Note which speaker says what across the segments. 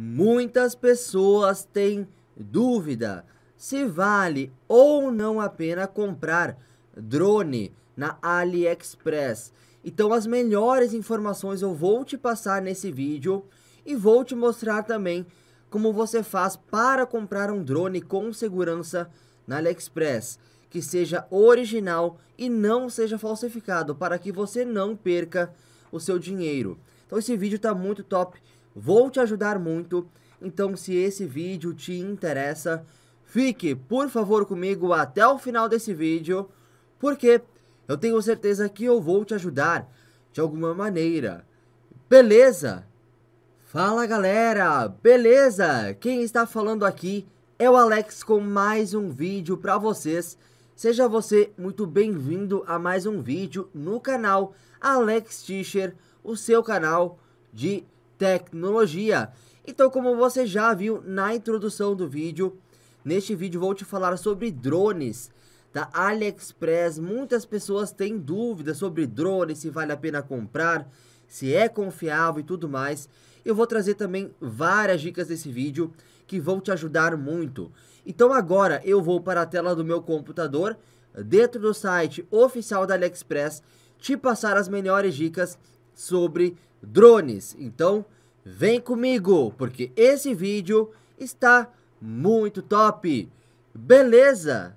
Speaker 1: Muitas pessoas têm dúvida se vale ou não a pena comprar drone na AliExpress. Então as melhores informações eu vou te passar nesse vídeo e vou te mostrar também como você faz para comprar um drone com segurança na AliExpress, que seja original e não seja falsificado, para que você não perca o seu dinheiro. Então esse vídeo está muito top, Vou te ajudar muito, então se esse vídeo te interessa, fique por favor comigo até o final desse vídeo, porque eu tenho certeza que eu vou te ajudar de alguma maneira. Beleza? Fala galera, beleza? Quem está falando aqui é o Alex com mais um vídeo para vocês. Seja você muito bem-vindo a mais um vídeo no canal Alex Tischer, o seu canal de tecnologia. Então, como você já viu na introdução do vídeo, neste vídeo vou te falar sobre drones da tá? AliExpress. Muitas pessoas têm dúvidas sobre drones, se vale a pena comprar, se é confiável e tudo mais. Eu vou trazer também várias dicas desse vídeo que vão te ajudar muito. Então agora eu vou para a tela do meu computador, dentro do site oficial da AliExpress, te passar as melhores dicas sobre drones. Então, vem comigo, porque esse vídeo está muito top. Beleza?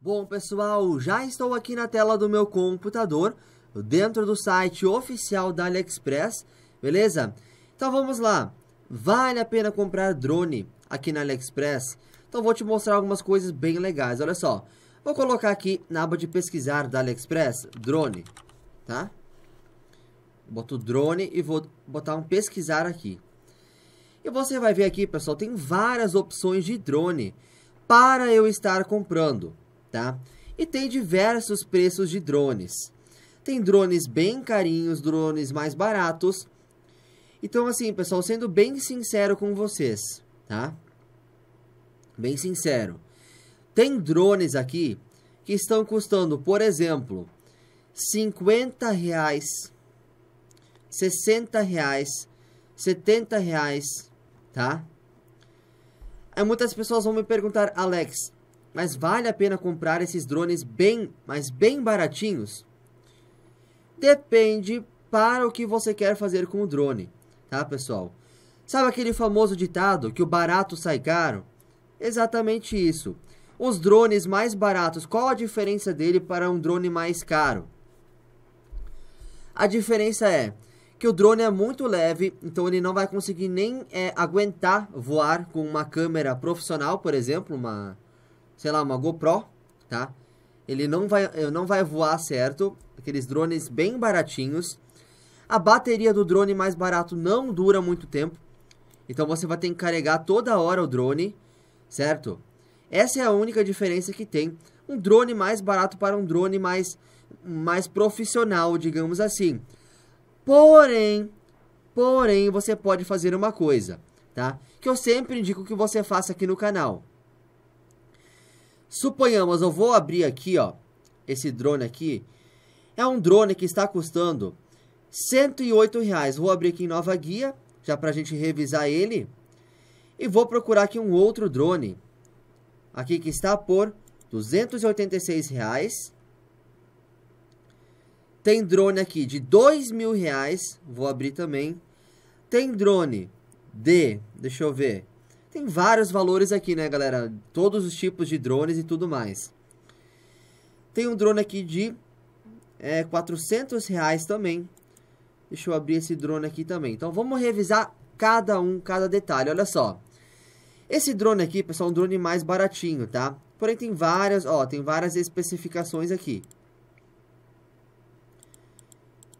Speaker 1: Bom, pessoal, já estou aqui na tela do meu computador, dentro do site oficial da AliExpress, beleza? Então vamos lá. Vale a pena comprar drone aqui na AliExpress? Então vou te mostrar algumas coisas bem legais, olha só. Vou colocar aqui na aba de pesquisar da AliExpress, drone, tá? Boto o drone e vou botar um pesquisar aqui. E você vai ver aqui, pessoal, tem várias opções de drone para eu estar comprando, tá? E tem diversos preços de drones. Tem drones bem carinhos, drones mais baratos. Então, assim, pessoal, sendo bem sincero com vocês, tá? Bem sincero. Tem drones aqui que estão custando, por exemplo, 50 reais, 60 reais, 70 reais, tá? Aí muitas pessoas vão me perguntar, Alex, mas vale a pena comprar esses drones bem, mas bem baratinhos? Depende para o que você quer fazer com o drone, tá pessoal? Sabe aquele famoso ditado que o barato sai caro? Exatamente isso. Os drones mais baratos, qual a diferença dele para um drone mais caro? A diferença é, que o drone é muito leve, então ele não vai conseguir nem é, aguentar voar com uma câmera profissional, por exemplo, uma, sei lá, uma GoPro, tá? Ele não vai, eh, não vai voar certo, aqueles drones bem baratinhos. A bateria do drone mais barato não dura muito tempo, então você vai ter que carregar toda hora o drone, certo? Essa é a única diferença que tem. Um drone mais barato para um drone mais, mais profissional, digamos assim. Porém, porém, você pode fazer uma coisa, tá? Que eu sempre indico que você faça aqui no canal. Suponhamos, eu vou abrir aqui, ó, esse drone aqui. É um drone que está custando 108 reais. Vou abrir aqui em Nova Guia, já para a gente revisar ele. E vou procurar aqui um outro drone. Aqui que está por 286 reais. Tem drone aqui de dois mil reais. Vou abrir também. Tem drone de, deixa eu ver. Tem vários valores aqui, né, galera? Todos os tipos de drones e tudo mais. Tem um drone aqui de é, 400 reais também. Deixa eu abrir esse drone aqui também. Então vamos revisar cada um, cada detalhe. Olha só. Esse drone aqui, pessoal, é um drone mais baratinho, tá? Porém tem várias, ó, tem várias especificações aqui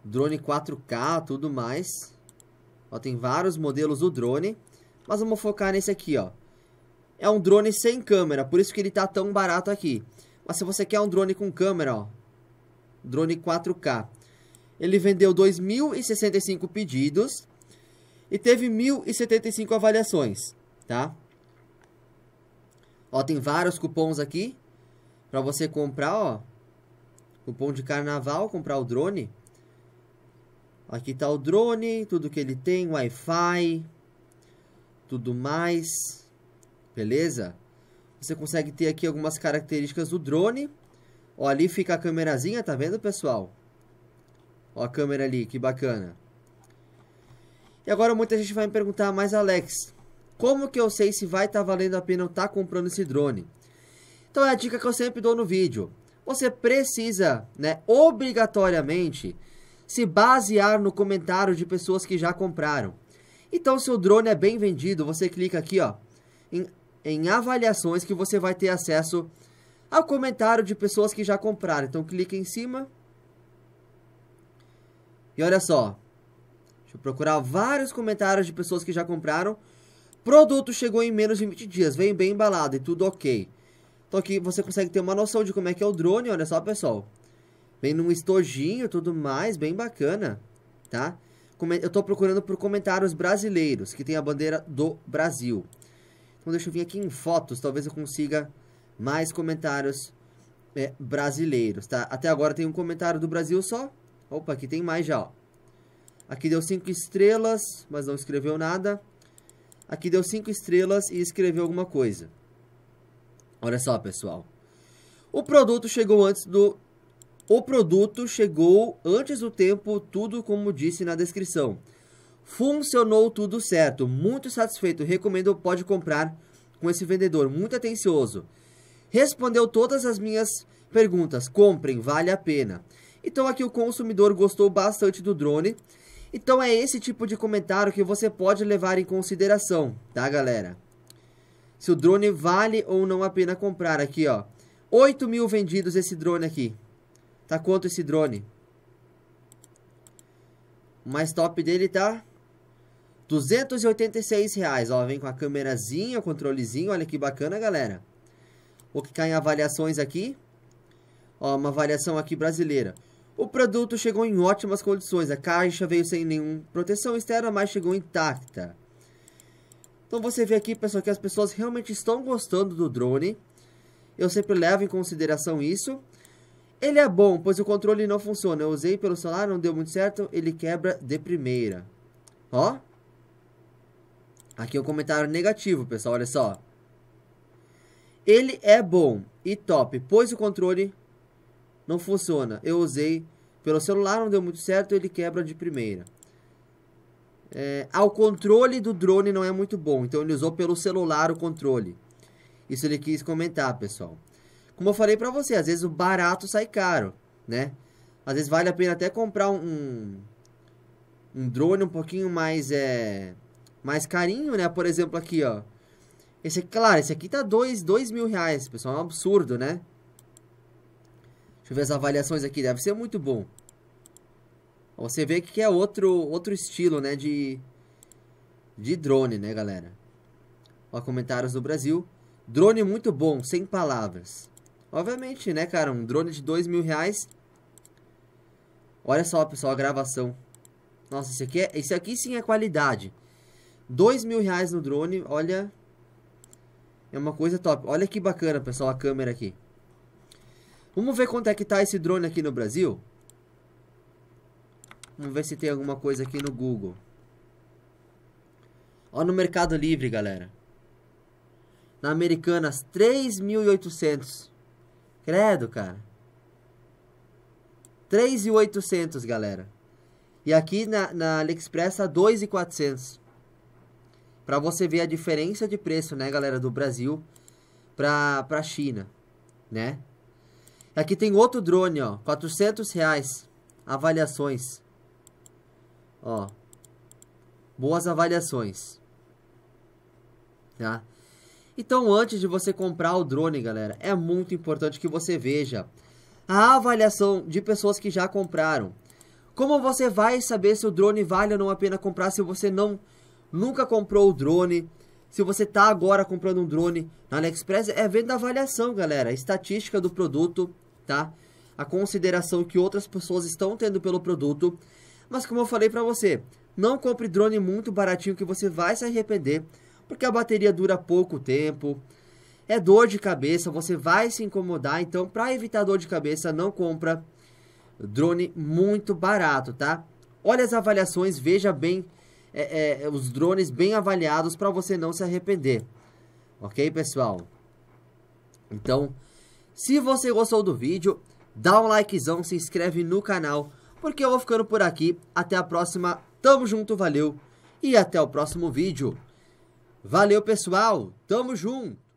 Speaker 1: drone 4K, tudo mais. Ó, tem vários modelos do drone, mas vamos focar nesse aqui, ó. É um drone sem câmera, por isso que ele tá tão barato aqui. Mas se você quer um drone com câmera, ó, drone 4K, ele vendeu 2.065 pedidos e teve 1.075 avaliações, tá? Ó, tem vários cupons aqui para você comprar, ó. Cupom de carnaval, comprar o drone. Aqui está o drone, tudo que ele tem, Wi-Fi, tudo mais. Beleza? Você consegue ter aqui algumas características do drone. Ó, ali fica a câmerazinha, tá vendo, pessoal? Ó a câmera ali, que bacana. E agora muita gente vai me perguntar, mas Alex, como que eu sei se vai estar tá valendo a pena eu estar tá comprando esse drone? Então é a dica que eu sempre dou no vídeo. Você precisa, né, obrigatoriamente se basear no comentário de pessoas que já compraram. Então, se o drone é bem vendido, você clica aqui ó, em, em avaliações que você vai ter acesso ao comentário de pessoas que já compraram. Então, clica em cima. E olha só, Deixa eu procurar vários comentários de pessoas que já compraram. Produto chegou em menos de 20 dias, vem bem embalado e tudo ok. Então aqui você consegue ter uma noção de como é que é o drone, olha só pessoal. Vem num estojinho tudo mais, bem bacana, tá? Eu tô procurando por comentários brasileiros, que tem a bandeira do Brasil. Então deixa eu vir aqui em fotos, talvez eu consiga mais comentários é, brasileiros, tá? Até agora tem um comentário do Brasil só. Opa, aqui tem mais já, ó. Aqui deu 5 estrelas, mas não escreveu nada. Aqui deu 5 estrelas e escreveu alguma coisa. Olha só, pessoal. O produto chegou antes do o produto chegou antes do tempo, tudo como disse na descrição. Funcionou tudo certo, muito satisfeito, recomendo, pode comprar com esse vendedor, muito atencioso. Respondeu todas as minhas perguntas, comprem, vale a pena. Então aqui o consumidor gostou bastante do drone. Então é esse tipo de comentário que você pode levar em consideração, tá galera? Se o drone vale ou não a pena comprar aqui, ó. 8 mil vendidos esse drone aqui. Tá quanto esse drone? O mais top dele tá... 286 reais, ó, vem com a câmerazinha, o controlezinho, olha que bacana, galera. Vou clicar em avaliações aqui, ó, uma avaliação aqui brasileira. O produto chegou em ótimas condições, a caixa veio sem nenhuma proteção externa, mas chegou intacta. Então você vê aqui, pessoal, que as pessoas realmente estão gostando do drone. Eu sempre levo em consideração isso. Ele é bom, pois o controle não funciona. Eu usei pelo celular, não deu muito certo. Ele quebra de primeira. Ó. Aqui é um comentário negativo, pessoal. Olha só. Ele é bom e top, pois o controle não funciona. Eu usei pelo celular, não deu muito certo. Ele quebra de primeira. É, ao ah, controle do drone não é muito bom, então ele usou pelo celular o controle. Isso ele quis comentar, pessoal. Como eu falei para você, às vezes o barato sai caro, né? Às vezes vale a pena até comprar um, um, drone um pouquinho mais, é, mais carinho, né? Por exemplo, aqui, ó. Esse aqui, claro, esse aqui tá dois, dois mil reais, pessoal. É um absurdo, né? Deixa eu ver as avaliações aqui. Deve ser muito bom. Você vê que é outro, outro estilo, né? De, de drone, né, galera? Ó, comentários do Brasil. Drone muito bom, sem palavras. Obviamente, né, cara? Um drone de dois mil reais. Olha só, pessoal, a gravação. Nossa, esse aqui, é, esse aqui sim é qualidade. Dois mil reais no drone, olha... É uma coisa top. Olha que bacana, pessoal, a câmera aqui. Vamos ver quanto é que tá esse drone aqui no Brasil? Vamos ver se tem alguma coisa aqui no Google. olha no Mercado Livre, galera. Na Americanas, 3.800. Credo, cara. 3,800, galera. E aqui na, na AliExpress tá 2,400. Para você ver a diferença de preço, né, galera, do Brasil para pra China, né? Aqui tem outro drone, ó, 400 reais, avaliações, ó, boas avaliações, tá? Então, antes de você comprar o drone, galera, é muito importante que você veja a avaliação de pessoas que já compraram. Como você vai saber se o drone vale ou não a pena comprar se você não nunca comprou o drone? Se você está agora comprando um drone na AliExpress, é vendo a avaliação, galera, estatística do produto, tá? A consideração que outras pessoas estão tendo pelo produto. Mas como eu falei para você, não compre drone muito baratinho que você vai se arrepender porque a bateria dura pouco tempo. É dor de cabeça, você vai se incomodar, então para evitar dor de cabeça, não compra drone muito barato, tá? Olha as avaliações, veja bem é, é, os drones bem avaliados para você não se arrepender. Ok, pessoal? Então, se você gostou do vídeo, dá um likezão, se inscreve no canal, porque eu vou ficando por aqui. Até a próxima, tamo junto, valeu e até o próximo vídeo. Valeu, pessoal. Tamo junto.